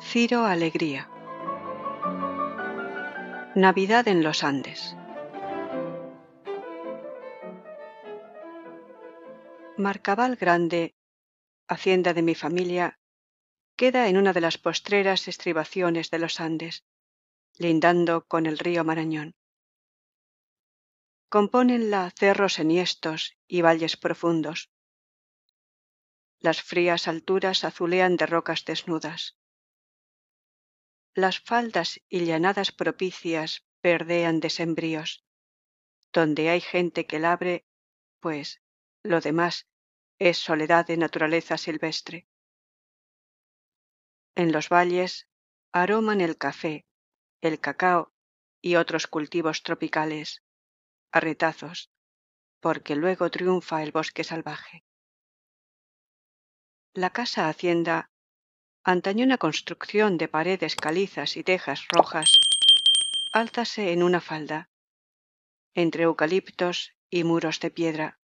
Ciro Alegría. Navidad en los Andes. Marcabal Grande, hacienda de mi familia, queda en una de las postreras estribaciones de los Andes, lindando con el río Marañón. Compónenla cerros enhiestos y valles profundos. Las frías alturas azulean de rocas desnudas las faldas y llanadas propicias perdean desembríos Donde hay gente que labre, pues lo demás es soledad de naturaleza silvestre. En los valles aroman el café, el cacao y otros cultivos tropicales, a retazos, porque luego triunfa el bosque salvaje. La casa hacienda antaño una construcción de paredes calizas y tejas rojas, álzase en una falda, entre eucaliptos y muros de piedra,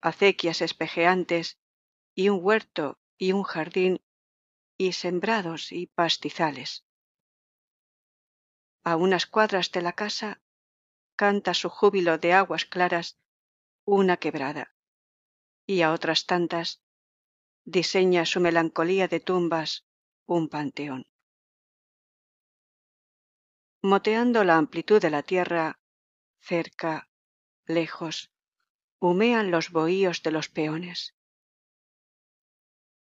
acequias espejeantes y un huerto y un jardín y sembrados y pastizales. A unas cuadras de la casa canta su júbilo de aguas claras una quebrada y a otras tantas diseña su melancolía de tumbas un panteón. Moteando la amplitud de la tierra, cerca, lejos, humean los bohíos de los peones.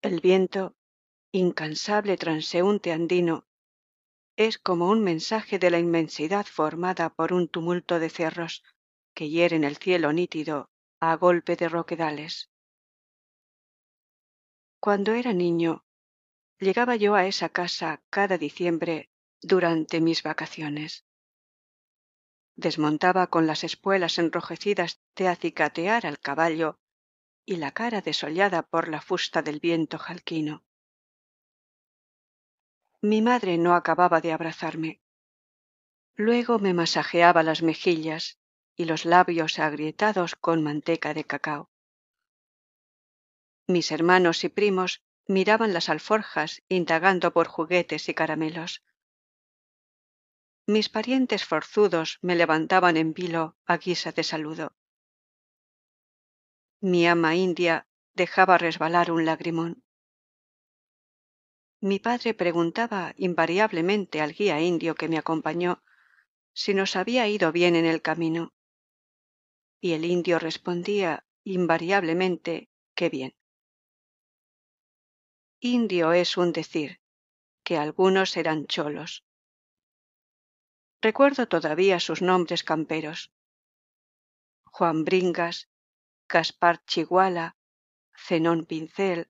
El viento, incansable transeúnte andino, es como un mensaje de la inmensidad formada por un tumulto de cerros que hieren el cielo nítido a golpe de roquedales. Cuando era niño, llegaba yo a esa casa cada diciembre durante mis vacaciones. Desmontaba con las espuelas enrojecidas de acicatear al caballo y la cara desollada por la fusta del viento jalquino. Mi madre no acababa de abrazarme. Luego me masajeaba las mejillas y los labios agrietados con manteca de cacao. Mis hermanos y primos miraban las alforjas, indagando por juguetes y caramelos. Mis parientes forzudos me levantaban en vilo a guisa de saludo. Mi ama india dejaba resbalar un lagrimón. Mi padre preguntaba invariablemente al guía indio que me acompañó si nos había ido bien en el camino. Y el indio respondía invariablemente que bien. Indio es un decir, que algunos eran cholos. Recuerdo todavía sus nombres camperos. Juan Bringas, Gaspar Chiguala, Zenón Pincel.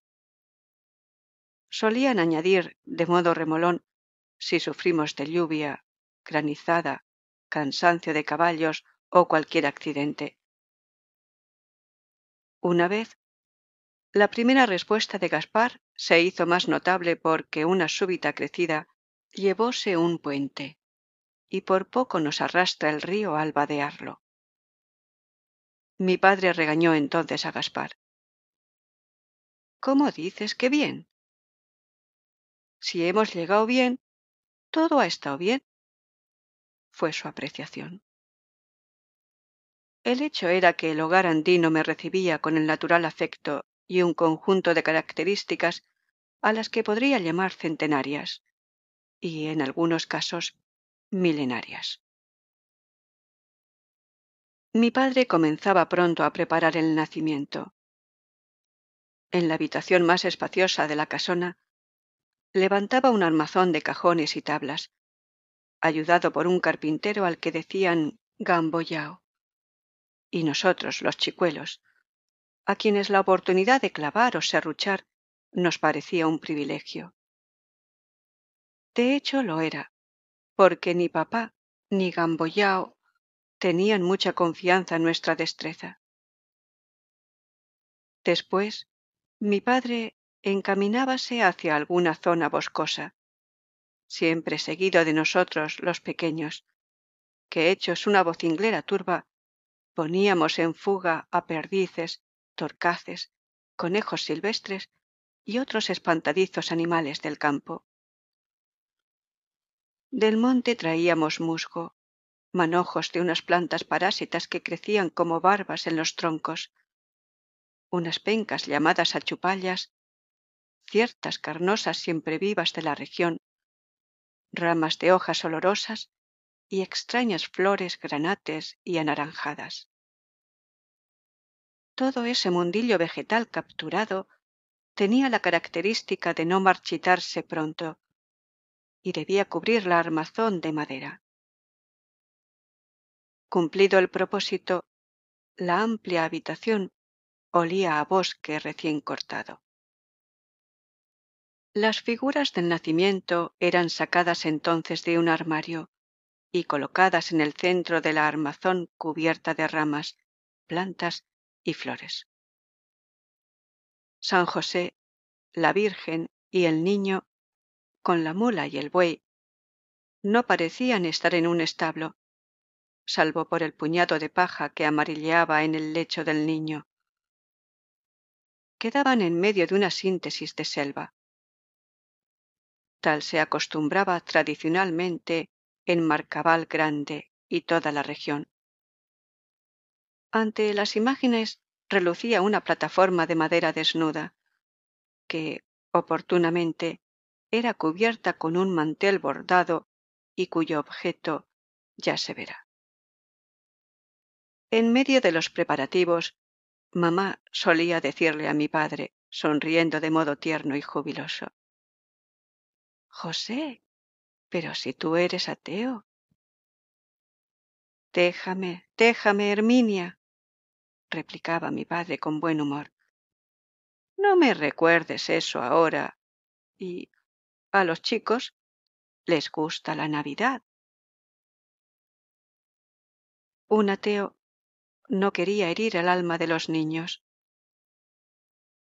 Solían añadir, de modo remolón, si sufrimos de lluvia, granizada, cansancio de caballos o cualquier accidente. Una vez la primera respuesta de Gaspar se hizo más notable porque una súbita crecida llevóse un puente, y por poco nos arrastra el río al vadearlo. Mi padre regañó entonces a Gaspar. ¿Cómo dices que bien? Si hemos llegado bien, todo ha estado bien, fue su apreciación. El hecho era que el hogar andino me recibía con el natural afecto y un conjunto de características a las que podría llamar centenarias y en algunos casos milenarias. Mi padre comenzaba pronto a preparar el nacimiento. En la habitación más espaciosa de la casona, levantaba un armazón de cajones y tablas, ayudado por un carpintero al que decían gamboyao, y nosotros, los chicuelos, a quienes la oportunidad de clavar o serruchar nos parecía un privilegio. De hecho lo era, porque ni papá ni Gamboyao tenían mucha confianza en nuestra destreza. Después, mi padre encaminábase hacia alguna zona boscosa, siempre seguido de nosotros los pequeños, que hechos una vocinglera turba, poníamos en fuga a perdices orcaces conejos silvestres y otros espantadizos animales del campo del monte traíamos musgo manojos de unas plantas parásitas que crecían como barbas en los troncos unas pencas llamadas achupallas ciertas carnosas siempre vivas de la región ramas de hojas olorosas y extrañas flores granates y anaranjadas todo ese mundillo vegetal capturado tenía la característica de no marchitarse pronto y debía cubrir la armazón de madera. Cumplido el propósito, la amplia habitación olía a bosque recién cortado. Las figuras del nacimiento eran sacadas entonces de un armario y colocadas en el centro de la armazón cubierta de ramas, plantas y flores. San José, la Virgen y el niño, con la mula y el buey, no parecían estar en un establo, salvo por el puñado de paja que amarilleaba en el lecho del niño. Quedaban en medio de una síntesis de selva. Tal se acostumbraba tradicionalmente en Marcabal Grande y toda la región. Ante las imágenes relucía una plataforma de madera desnuda, que, oportunamente, era cubierta con un mantel bordado y cuyo objeto ya se verá. En medio de los preparativos, mamá solía decirle a mi padre, sonriendo de modo tierno y jubiloso, José, pero si tú eres ateo. Déjame, déjame, Herminia, replicaba mi padre con buen humor. No me recuerdes eso ahora. Y a los chicos les gusta la Navidad. Un ateo no quería herir el alma de los niños.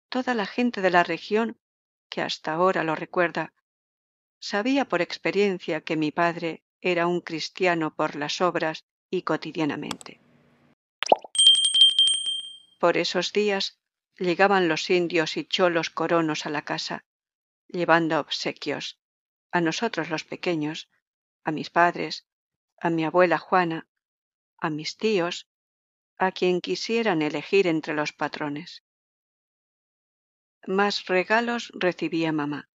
Toda la gente de la región, que hasta ahora lo recuerda, sabía por experiencia que mi padre era un cristiano por las obras y cotidianamente. Por esos días llegaban los indios y cholos coronos a la casa, llevando obsequios, a nosotros los pequeños, a mis padres, a mi abuela Juana, a mis tíos, a quien quisieran elegir entre los patrones. Más regalos recibía mamá.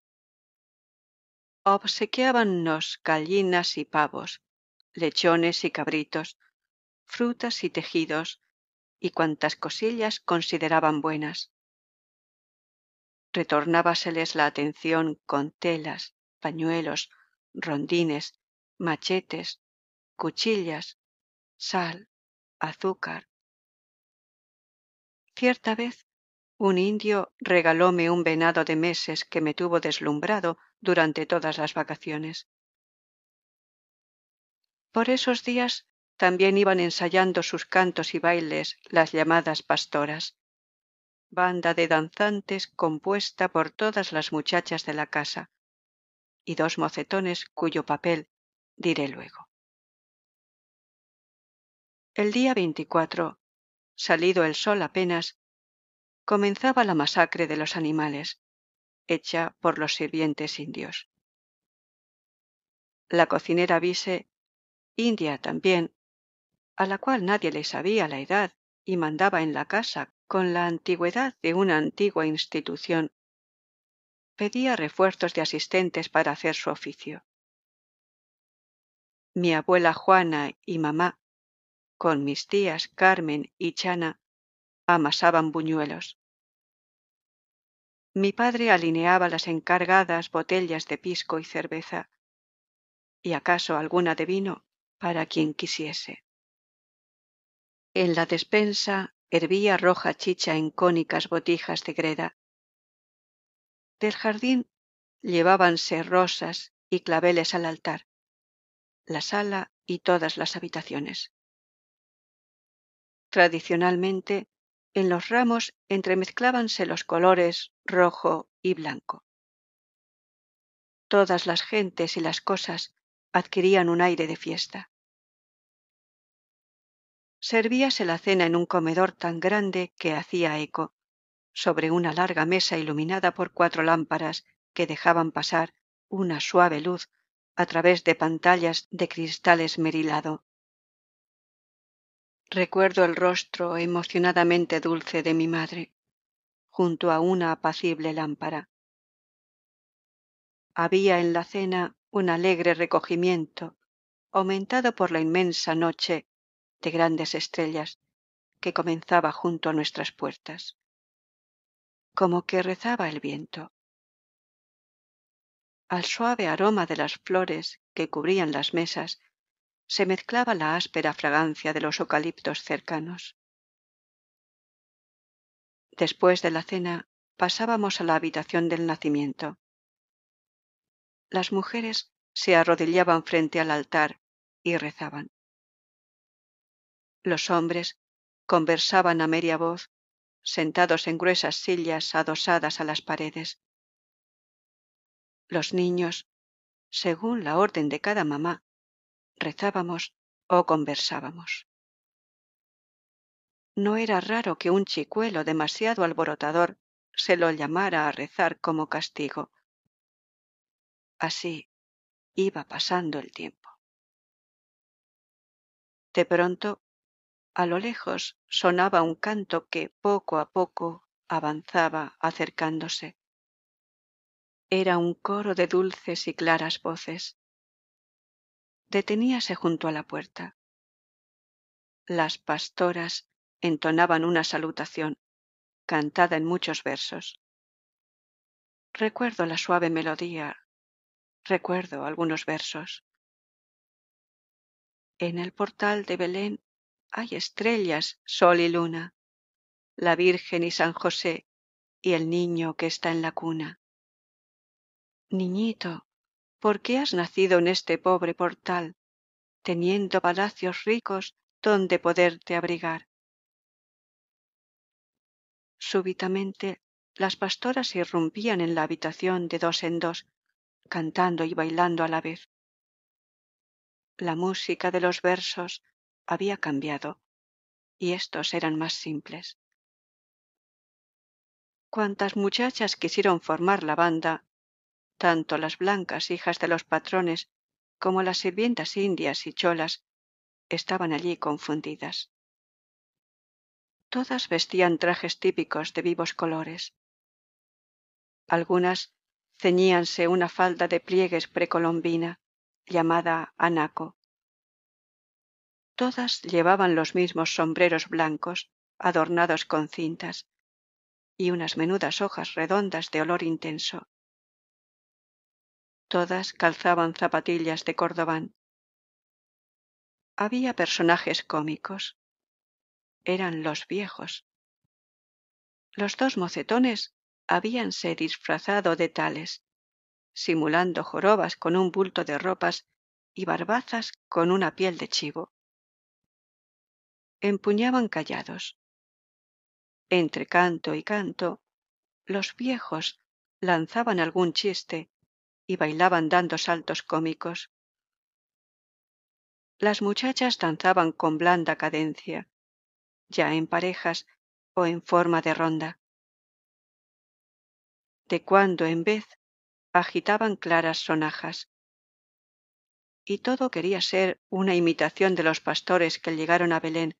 Obsequiábannos gallinas y pavos, lechones y cabritos, frutas y tejidos, y cuantas cosillas consideraban buenas. Retornábaseles la atención con telas, pañuelos, rondines, machetes, cuchillas, sal, azúcar. Cierta vez un indio regalóme un venado de meses que me tuvo deslumbrado durante todas las vacaciones. Por esos días también iban ensayando sus cantos y bailes las llamadas pastoras, banda de danzantes compuesta por todas las muchachas de la casa, y dos mocetones cuyo papel diré luego. El día 24, salido el sol apenas, comenzaba la masacre de los animales, hecha por los sirvientes indios. La cocinera Vise, india también, a la cual nadie le sabía la edad y mandaba en la casa con la antigüedad de una antigua institución. Pedía refuerzos de asistentes para hacer su oficio. Mi abuela Juana y mamá, con mis tías Carmen y Chana, amasaban buñuelos. Mi padre alineaba las encargadas botellas de pisco y cerveza, y acaso alguna de vino para quien quisiese. En la despensa hervía roja chicha en cónicas botijas de greda. Del jardín llevábanse rosas y claveles al altar, la sala y todas las habitaciones. Tradicionalmente, en los ramos entremezclábanse los colores rojo y blanco. Todas las gentes y las cosas adquirían un aire de fiesta servíase la cena en un comedor tan grande que hacía eco, sobre una larga mesa iluminada por cuatro lámparas que dejaban pasar una suave luz a través de pantallas de cristal esmerilado. Recuerdo el rostro emocionadamente dulce de mi madre, junto a una apacible lámpara. Había en la cena un alegre recogimiento, aumentado por la inmensa noche de grandes estrellas que comenzaba junto a nuestras puertas. Como que rezaba el viento. Al suave aroma de las flores que cubrían las mesas se mezclaba la áspera fragancia de los eucaliptos cercanos. Después de la cena pasábamos a la habitación del nacimiento. Las mujeres se arrodillaban frente al altar y rezaban. Los hombres conversaban a media voz, sentados en gruesas sillas adosadas a las paredes. Los niños, según la orden de cada mamá, rezábamos o conversábamos. No era raro que un chicuelo demasiado alborotador se lo llamara a rezar como castigo. Así iba pasando el tiempo. De pronto a lo lejos sonaba un canto que poco a poco avanzaba acercándose. Era un coro de dulces y claras voces. Deteníase junto a la puerta. Las pastoras entonaban una salutación, cantada en muchos versos. Recuerdo la suave melodía, recuerdo algunos versos. En el portal de Belén hay estrellas, sol y luna, la Virgen y San José y el niño que está en la cuna. Niñito, ¿por qué has nacido en este pobre portal, teniendo palacios ricos donde poderte abrigar? Súbitamente las pastoras irrumpían en la habitación de dos en dos, cantando y bailando a la vez. La música de los versos había cambiado, y estos eran más simples. Cuantas muchachas quisieron formar la banda, tanto las blancas hijas de los patrones como las sirvientas indias y cholas, estaban allí confundidas. Todas vestían trajes típicos de vivos colores. Algunas ceñíanse una falda de pliegues precolombina, llamada anaco, Todas llevaban los mismos sombreros blancos adornados con cintas y unas menudas hojas redondas de olor intenso. Todas calzaban zapatillas de cordobán. Había personajes cómicos. Eran los viejos. Los dos mocetones habíanse disfrazado de tales, simulando jorobas con un bulto de ropas y barbazas con una piel de chivo empuñaban callados. Entre canto y canto, los viejos lanzaban algún chiste y bailaban dando saltos cómicos. Las muchachas danzaban con blanda cadencia, ya en parejas o en forma de ronda. De cuando en vez agitaban claras sonajas. Y todo quería ser una imitación de los pastores que llegaron a Belén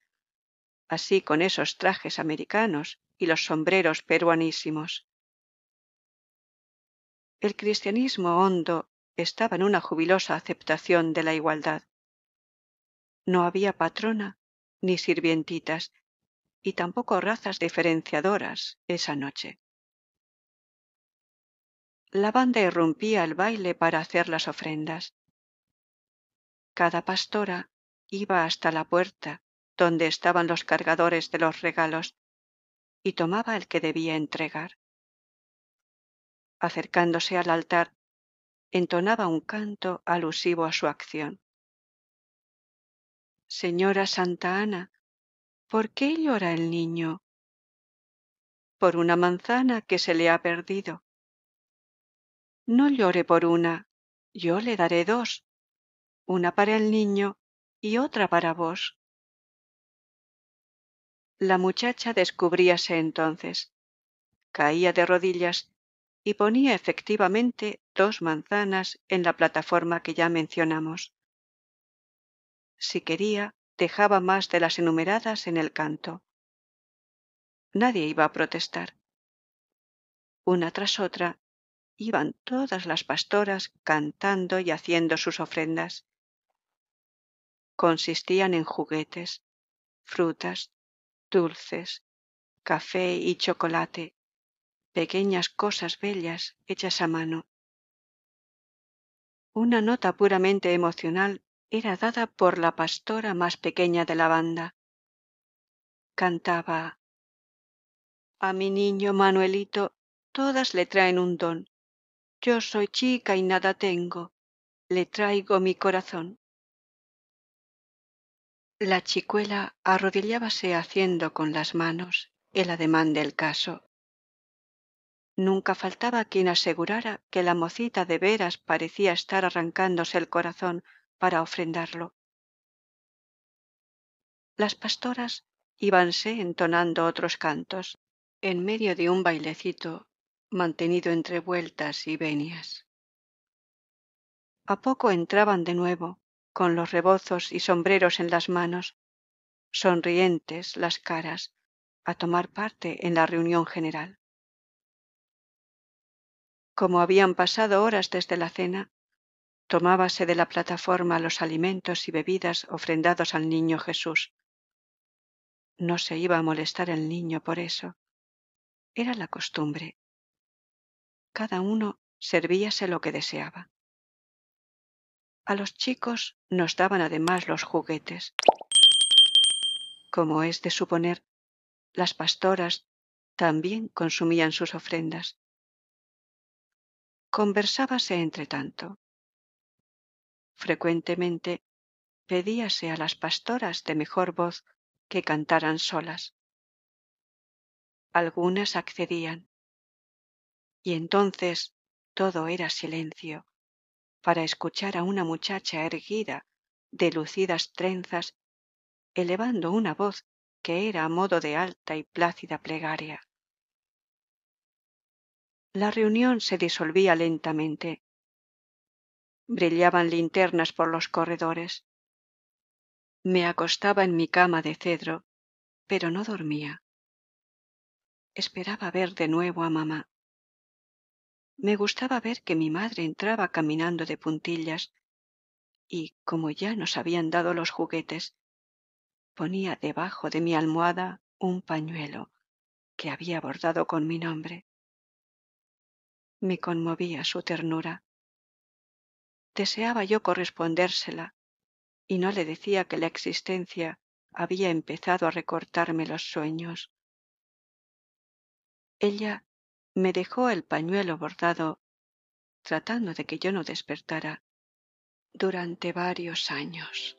así con esos trajes americanos y los sombreros peruanísimos. El cristianismo hondo estaba en una jubilosa aceptación de la igualdad. No había patrona ni sirvientitas y tampoco razas diferenciadoras esa noche. La banda irrumpía al baile para hacer las ofrendas. Cada pastora iba hasta la puerta donde estaban los cargadores de los regalos, y tomaba el que debía entregar. Acercándose al altar, entonaba un canto alusivo a su acción. Señora Santa Ana, ¿por qué llora el niño? Por una manzana que se le ha perdido. No llore por una, yo le daré dos, una para el niño y otra para vos. La muchacha descubríase entonces, caía de rodillas y ponía efectivamente dos manzanas en la plataforma que ya mencionamos. Si quería, dejaba más de las enumeradas en el canto. Nadie iba a protestar. Una tras otra iban todas las pastoras cantando y haciendo sus ofrendas. Consistían en juguetes, frutas, dulces, café y chocolate, pequeñas cosas bellas hechas a mano. Una nota puramente emocional era dada por la pastora más pequeña de la banda. Cantaba A mi niño Manuelito todas le traen un don. Yo soy chica y nada tengo. Le traigo mi corazón la chicuela arrodillábase haciendo con las manos el ademán del caso. Nunca faltaba quien asegurara que la mocita de veras parecía estar arrancándose el corazón para ofrendarlo. Las pastoras íbanse entonando otros cantos, en medio de un bailecito mantenido entre vueltas y venias. A poco entraban de nuevo, con los rebozos y sombreros en las manos, sonrientes las caras, a tomar parte en la reunión general. Como habían pasado horas desde la cena, tomábase de la plataforma los alimentos y bebidas ofrendados al niño Jesús. No se iba a molestar el niño por eso. Era la costumbre. Cada uno servíase lo que deseaba. A los chicos nos daban además los juguetes. Como es de suponer, las pastoras también consumían sus ofrendas. Conversábase entre tanto. Frecuentemente pedíase a las pastoras de mejor voz que cantaran solas. Algunas accedían. Y entonces todo era silencio, para escuchar a una muchacha erguida de lucidas trenzas elevando una voz que era a modo de alta y plácida plegaria. La reunión se disolvía lentamente. Brillaban linternas por los corredores. Me acostaba en mi cama de cedro, pero no dormía. Esperaba ver de nuevo a mamá. Me gustaba ver que mi madre entraba caminando de puntillas y, como ya nos habían dado los juguetes, ponía debajo de mi almohada un pañuelo que había bordado con mi nombre. Me conmovía su ternura. Deseaba yo correspondérsela y no le decía que la existencia había empezado a recortarme los sueños. Ella me dejó el pañuelo bordado, tratando de que yo no despertara, durante varios años.